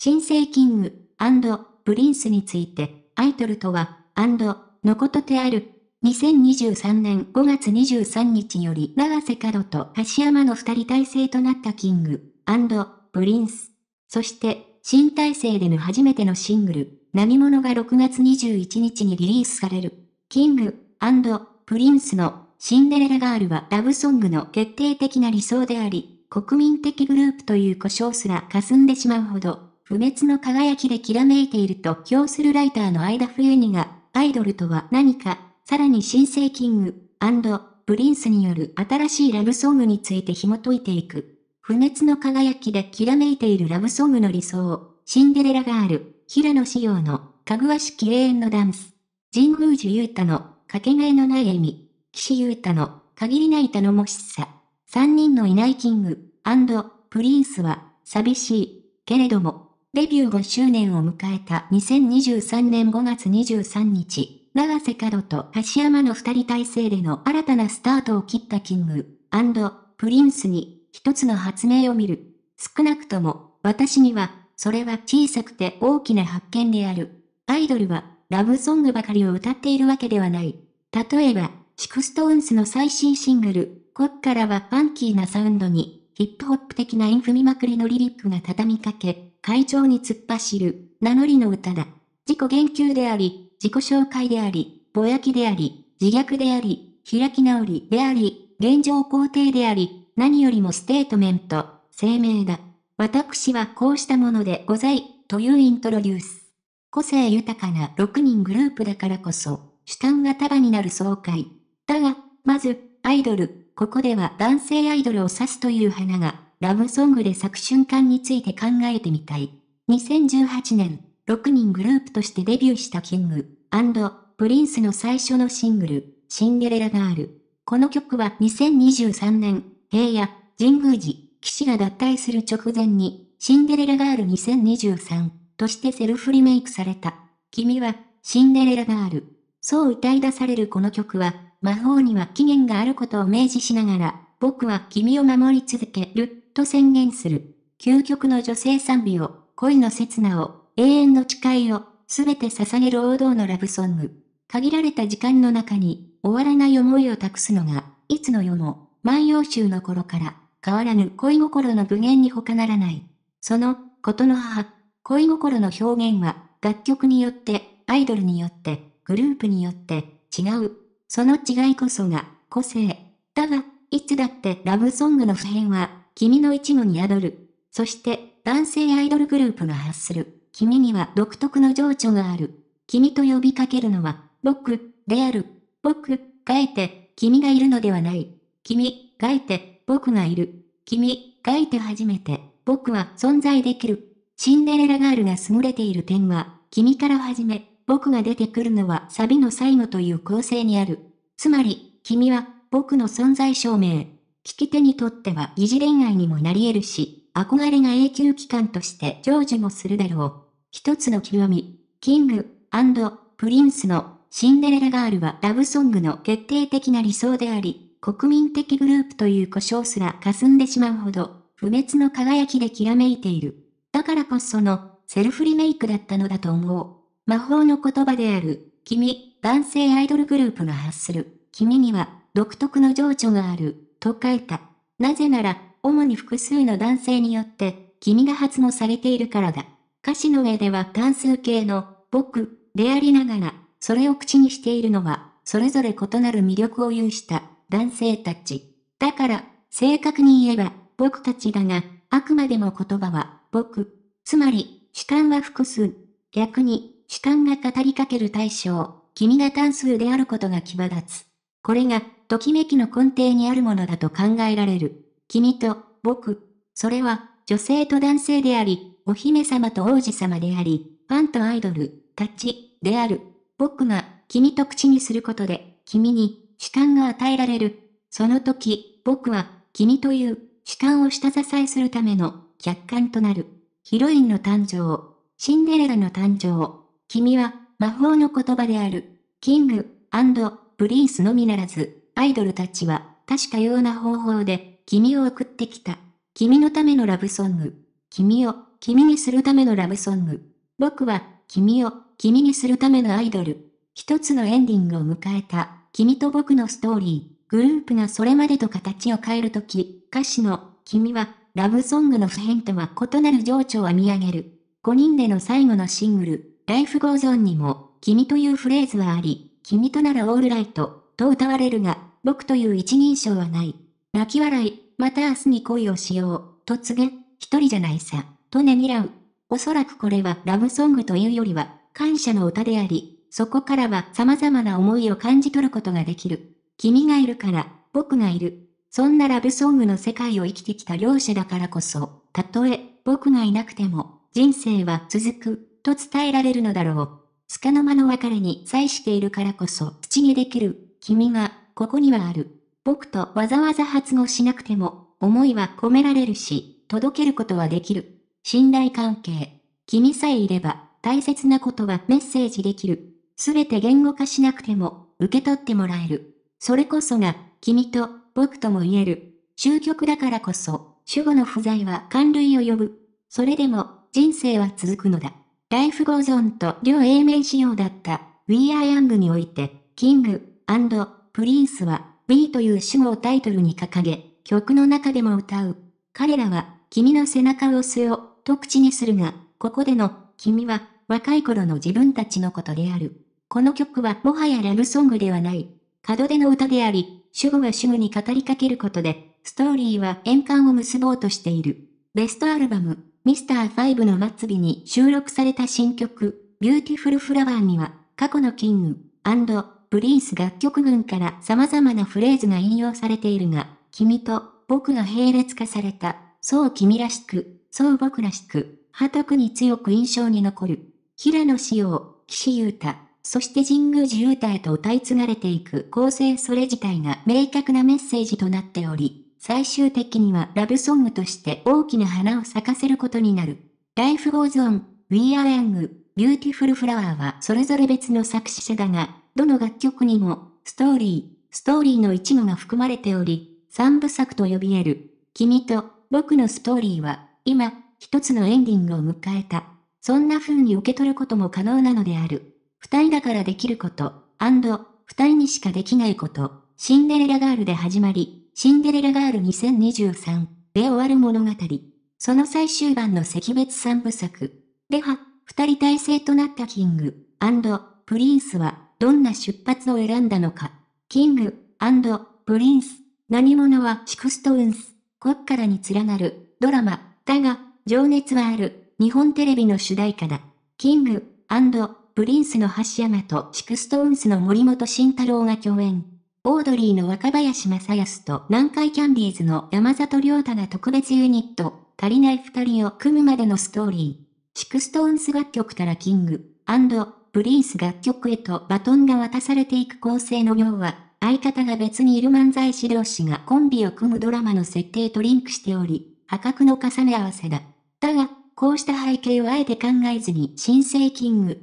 新生キング、プリンスについて、アイドルとは、のことである。2023年5月23日より、長瀬角と橋山の二人体制となったキング、プリンス。そして、新体制での初めてのシングル、何者が6月21日にリリースされる。キング、プリンスの、シンデレラガールはラブソングの決定的な理想であり、国民的グループという故障すら霞んでしまうほど不滅の輝きできらめいていると評するライターの間冬にが、アイドルとは何か、さらに新生キング、プリンスによる新しいラブソングについて紐解いていく。不滅の輝きできらめいているラブソングの理想、シンデレラガール、平野紫耀の、かぐわしき永遠のダンス。神宮寺勇太の、かけがえのない笑み。岸優太の、限りない頼もしさ。三人のいないキング、プリンスは、寂しい、けれども、デビュー5周年を迎えた2023年5月23日、長瀬角と橋山の二人体制での新たなスタートを切ったキング、プリンスに、一つの発明を見る。少なくとも、私には、それは小さくて大きな発見である。アイドルは、ラブソングばかりを歌っているわけではない。例えば、シクストーンスの最新シングル、こっからはファンキーなサウンドに、ヒップホップ的なインフミまくりのリリックが畳みかけ、会長に突っ走る、名乗りの歌だ。自己言及であり、自己紹介であり、ぼやきであり、自虐であり、開き直りであり、現状肯定であり、何よりもステートメント、声明だ。私はこうしたものでござい、というイントロデュース。個性豊かな6人グループだからこそ、主観が束になる爽快。だが、まず、アイドル、ここでは男性アイドルを指すという花がラブソングで咲く瞬間について考えてみたい。2018年、6人グループとしてデビューしたキング、プリンスの最初のシングル、シンデレラガール。この曲は2023年、平野、神宮寺、騎士が脱退する直前に、シンデレラガール2023としてセルフリメイクされた。君は、シンデレラガール。そう歌い出されるこの曲は、魔法には起源があることを明示しながら、僕は君を守り続けると宣言する。究極の女性賛美を、恋の刹那を、永遠の誓いを、すべて捧げる王道のラブソング。限られた時間の中に、終わらない思いを託すのが、いつの世も、万葉集の頃から、変わらぬ恋心の無限に他ならない。その、ことの母、恋心の表現は、楽曲によって、アイドルによって、グループによって、違う。その違いこそが、個性。だが、いつだってラブソングの普遍は、君の一部に宿る。そして、男性アイドルグループが発する、君には独特の情緒がある。君と呼びかけるのは、僕、である。僕、書いて、君がいるのではない。君、書いて、僕がいる。君、書いて初めて、僕は存在できる。シンデレラガールが優れている点は、君から始め、僕が出てくるのはサビの最後という構成にある。つまり、君は僕の存在証明。聞き手にとっては疑似恋愛にもなり得るし、憧れが永久期間として成就もするだろう。一つの極み、キングプリンスのシンデレラガールはラブソングの決定的な理想であり、国民的グループという故障すら霞んでしまうほど、不滅の輝きできらめいている。だからこその、セルフリメイクだったのだと思う。魔法の言葉である、君、男性アイドルグループが発する、君には、独特の情緒がある。と書いた。なぜなら、主に複数の男性によって、君が発語されているからだ。歌詞の上では単数形の、僕、でありながら、それを口にしているのは、それぞれ異なる魅力を有した男性たち。だから、正確に言えば、僕たちだが、あくまでも言葉は、僕。つまり、主観は複数。逆に、主観が語りかける対象、君が単数であることが際立つ。これが、ときめきの根底にあるものだと考えられる。君と、僕。それは、女性と男性であり、お姫様と王子様であり、ファンとアイドル、たち、である。僕が、君と口にすることで、君に、主観が与えられる。その時、僕は、君という、主観を下支えするための、客観となる。ヒロインの誕生、シンデレラの誕生、君は、魔法の言葉である、キング、プリンスのみならず、アイドルたちは、確かような方法で、君を送ってきた。君のためのラブソング。君を、君にするためのラブソング。僕は、君を、君にするためのアイドル。一つのエンディングを迎えた、君と僕のストーリー。グループがそれまでと形を変えるとき、歌詞の、君は、ラブソングの普遍とは異なる情緒を見上げる。5人での最後のシングル、Life Goes On にも、君というフレーズはあり、君とならオールライト、と歌われるが、僕という一人称はない。泣き笑い、また明日に恋をしよう、と告げ、一人じゃないさ、とねぎらう。おそらくこれはラブソングというよりは、感謝の歌であり、そこからは様々な思いを感じ取ることができる。君がいるから、僕がいる。そんなラブソングの世界を生きてきた両者だからこそ、たとえ僕がいなくても、人生は続く、と伝えられるのだろう。つかの間の別れに際しているからこそ、口にできる、君がここにはある。僕とわざわざ発語しなくても、思いは込められるし、届けることはできる。信頼関係。君さえいれば、大切なことはメッセージできる。すべて言語化しなくても、受け取ってもらえる。それこそが、君と僕とも言える。終局だからこそ、主語の不在は寒類を呼ぶ。それでも、人生は続くのだ。ライフゴーゾーンと両英名仕様だった We Are Young において、キングプリンスは、B という主語をタイトルに掲げ、曲の中でも歌う。彼らは、君の背中を押すよ、と口にするが、ここでの、君は、若い頃の自分たちのことである。この曲はもはやラブソングではない。門出の歌であり、主語は主語に語りかけることで、ストーリーは円環を結ぼうとしている。ベストアルバム、Mr.5 の末尾に収録された新曲、Beautiful Flower には、過去のキング、プリンス楽曲群から様々なフレーズが引用されているが、君と僕が並列化された、そう君らしく、そう僕らしく、はたくに強く印象に残る。平野紫耀、岸優太、そして神宮寺優太へと歌い継がれていく構成それ自体が明確なメッセージとなっており、最終的にはラブソングとして大きな花を咲かせることになる。Life Goes On, We Are Young, Beautiful Flower はそれぞれ別の作詞者だが、どの楽曲にも、ストーリー、ストーリーの一部が含まれており、三部作と呼び得る、君と僕のストーリーは、今、一つのエンディングを迎えた。そんな風に受け取ることも可能なのである。二人だからできること、二人にしかできないこと、シンデレラガールで始まり、シンデレラガール2023で終わる物語。その最終版の赤別三部作。では、二人体制となったキングプリンスは、どんな出発を選んだのか。キング、プリンス、何者はシクストウンス、こっからに連なる、ドラマ、だが、情熱はある、日本テレビの主題歌だ。キング、プリンスの橋山とシクストウンスの森本慎太郎が共演。オードリーの若林正康と南海キャンディーズの山里亮太が特別ユニット、足りない二人を組むまでのストーリー。シクストーンス楽曲からキングプリンス楽曲へとバトンが渡されていく構成のようは、相方が別にいる漫才師同士がコンビを組むドラマの設定とリンクしており、破格の重ね合わせだ。だが、こうした背景をあえて考えずに新生キング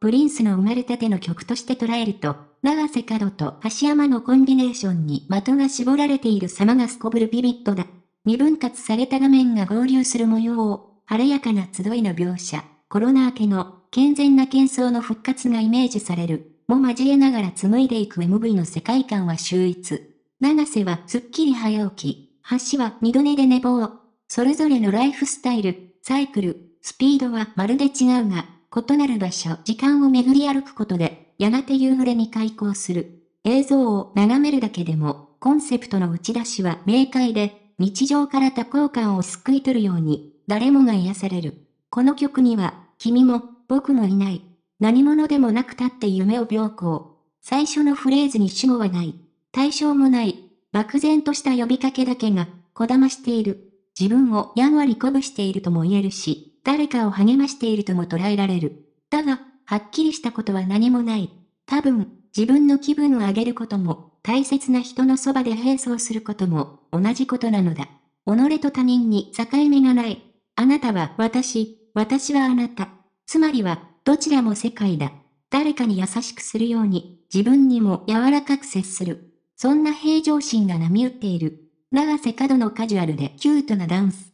プリンスの生まれたての曲として捉えると、長瀬角と橋山のコンビネーションに的が絞られている様がすこぶるビビットだ。二分割された画面が合流する模様を、晴れやかな集いの描写、コロナ明けの健全な喧騒の復活がイメージされる、も交えながら紡いでいく MV の世界観は秀逸。長瀬はすっきり早起き、橋は二度寝で寝坊。それぞれのライフスタイル、サイクル、スピードはまるで違うが、異なる場所、時間を巡り歩くことで、やがて夕暮れに開校する。映像を眺めるだけでも、コンセプトの打ち出しは明快で、日常から多幸感をすくい取るように、誰もが癒される。この曲には、君も、僕もいない。何者でもなくたって夢を病行。最初のフレーズに主語はない。対象もない。漠然とした呼びかけだけが、こだましている。自分をやんわり鼓舞しているとも言えるし、誰かを励ましているとも捉えられる。だが、はっきりしたことは何もない。多分、自分の気分を上げることも、大切な人のそばで並走することも、同じことなのだ。己と他人に境目がない。あなたは私、私はあなた。つまりは、どちらも世界だ。誰かに優しくするように、自分にも柔らかく接する。そんな平常心が波打っている。長瀬角のカジュアルでキュートなダンス。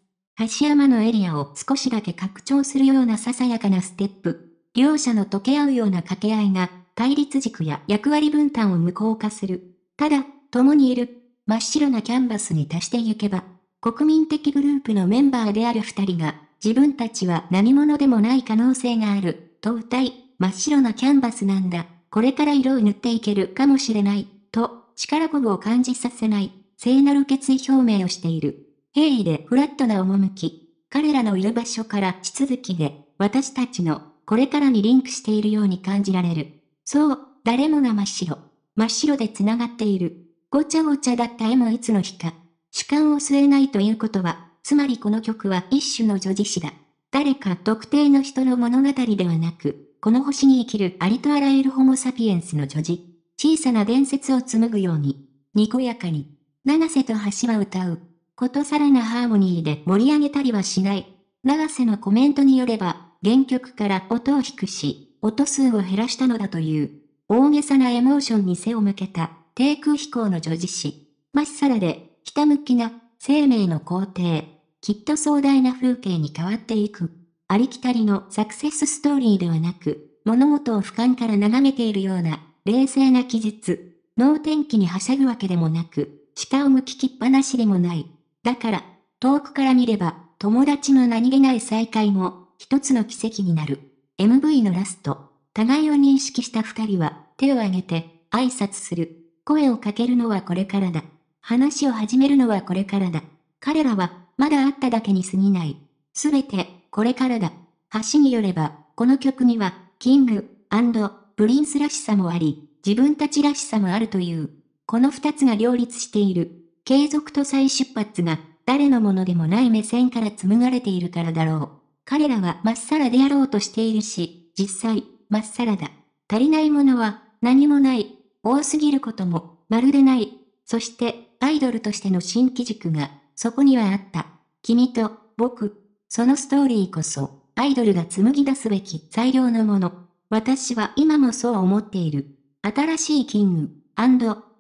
橋山のエリアを少しだけ拡張するようなささやかなステップ。両者の溶け合うような掛け合いが、対立軸や役割分担を無効化する。ただ、共にいる。真っ白なキャンバスに足してゆけば、国民的グループのメンバーである二人が自分たちは何者でもない可能性がある、と歌い、真っ白なキャンバスなんだ。これから色を塗っていけるかもしれない、と、力こぶを感じさせない、聖なる決意表明をしている。平易でフラットな趣。彼らのいる場所から地続きで、私たちの、これからにリンクしているように感じられる。そう、誰もが真っ白。真っ白で繋がっている。ごちゃごちゃだった絵もいつの日か。主観を据えないということは、つまりこの曲は一種の叙事詩だ。誰か特定の人の物語ではなく、この星に生きるありとあらゆるホモサピエンスの叙事。小さな伝説を紡ぐように、にこやかに、長瀬と橋は歌う。ことさらなハーモニーで盛り上げたりはしない。長瀬のコメントによれば、原曲から音を低くし、音数を減らしたのだという、大げさなエモーションに背を向けた、低空飛行の女児詩。まっさらで、ひたむきな、生命の皇帝。きっと壮大な風景に変わっていく。ありきたりのサクセスストーリーではなく、物事を俯瞰から眺めているような、冷静な記述。脳天気にはしゃぐわけでもなく、下を向ききっぱなしでもない。だから、遠くから見れば、友達の何気ない再会も、一つの奇跡になる。MV のラスト。互いを認識した二人は、手を挙げて、挨拶する。声をかけるのはこれからだ。話を始めるのはこれからだ。彼らは、まだあっただけに過ぎない。すべて、これからだ。橋によれば、この曲には、キング、プリンスらしさもあり、自分たちらしさもあるという。この二つが両立している。継続と再出発が、誰のものでもない目線から紡がれているからだろう。彼らはまっさらであろうとしているし、実際、まっさらだ。足りないものは、何もない。多すぎることも、まるでない。そして、アイドルとしての新機軸が、そこにはあった。君と、僕。そのストーリーこそ、アイドルが紡ぎ出すべき最良のもの。私は今もそう思っている。新しいキング、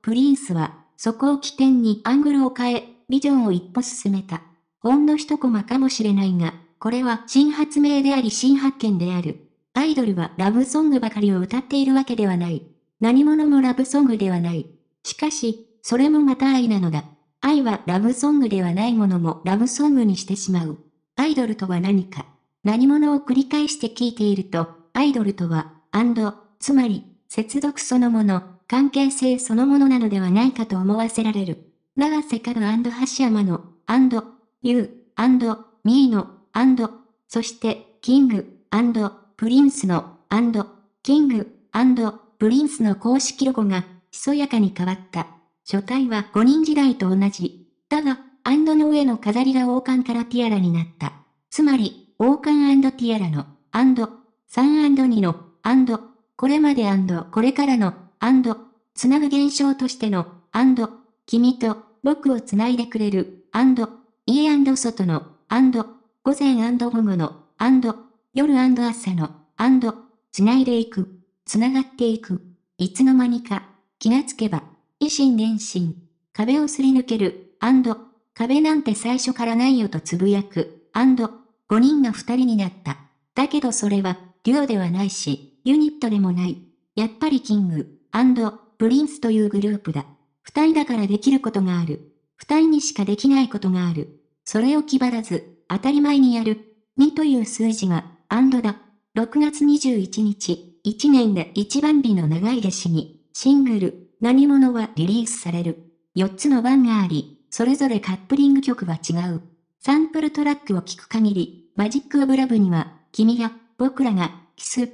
プリンスは、そこを起点にアングルを変え、ビジョンを一歩進めた。ほんの一コマかもしれないが、これは新発明であり新発見である。アイドルはラブソングばかりを歌っているわけではない。何者もラブソングではない。しかし、それもまた愛なのだ。愛はラブソングではないものもラブソングにしてしまう。アイドルとは何か。何者を繰り返して聞いていると、アイドルとは、アンド、つまり、接続そのもの、関係性そのものなのではないかと思わせられる。長瀬角橋山の、アンド、ユー、アンド、ミーの、アンド、そして、キング、アンド、プリンスの、アンド、キング、アンド、プリンスの公式ロゴが、ひそやかに変わった。書体は5人時代と同じ。だが、アンドの上の飾りが王冠からティアラになった。つまり、王冠ティアラの、アンド、3&2 の、アンド、これまでアンド、これからの、アンド、つなぐ現象としての、アンド、君と、僕をつないでくれる、アンド、家アンド外の、アンド、午前アンド午後の、アンド、夜アンド朝の、アンド、つないでいく、つながっていく、いつの間にか、気がつけば、維新伝心、壁をすり抜ける、アンド、壁なんて最初からないよとつぶやく、5人が2人になった。だけどそれは、デュオではないし、ユニットでもない。やっぱりキング、アンド、プリンスというグループだ。2人だからできることがある。2人にしかできないことがある。それを気張らず、当たり前にやる。2という数字が、アンドだ。6月21日、1年で一番日の長い弟子に、シングル、何者はリリースされる。4つの版があり、それぞれカップリング曲は違う。サンプルトラックを聴く限り、マジックオブラブには、君が、僕らが、キス、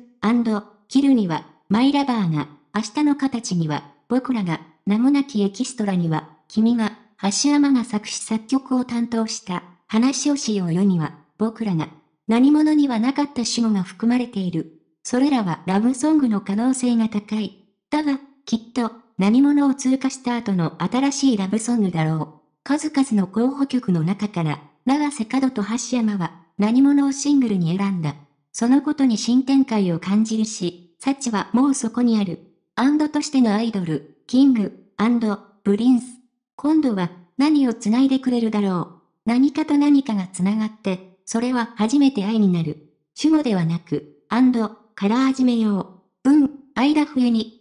キルには、マイラバーが、明日の形には、僕らが、名もなきエキストラには、君が、橋山が作詞作曲を担当した、話をしようよには、僕らが、何者にはなかった主語が含まれている。それらはラブソングの可能性が高い。だが、きっと、何者を通過した後の新しいラブソングだろう。数々の候補曲の中から、長瀬角と橋山は、何者をシングルに選んだ。そのことに新展開を感じるし、幸はもうそこにある。アンドとしてのアイドル、キング、アンド、プリンス。今度は、何を繋いでくれるだろう。何かと何かが繋がって、それは初めて愛になる。主語ではなく、アンド、から始めよう。うん、間笛に。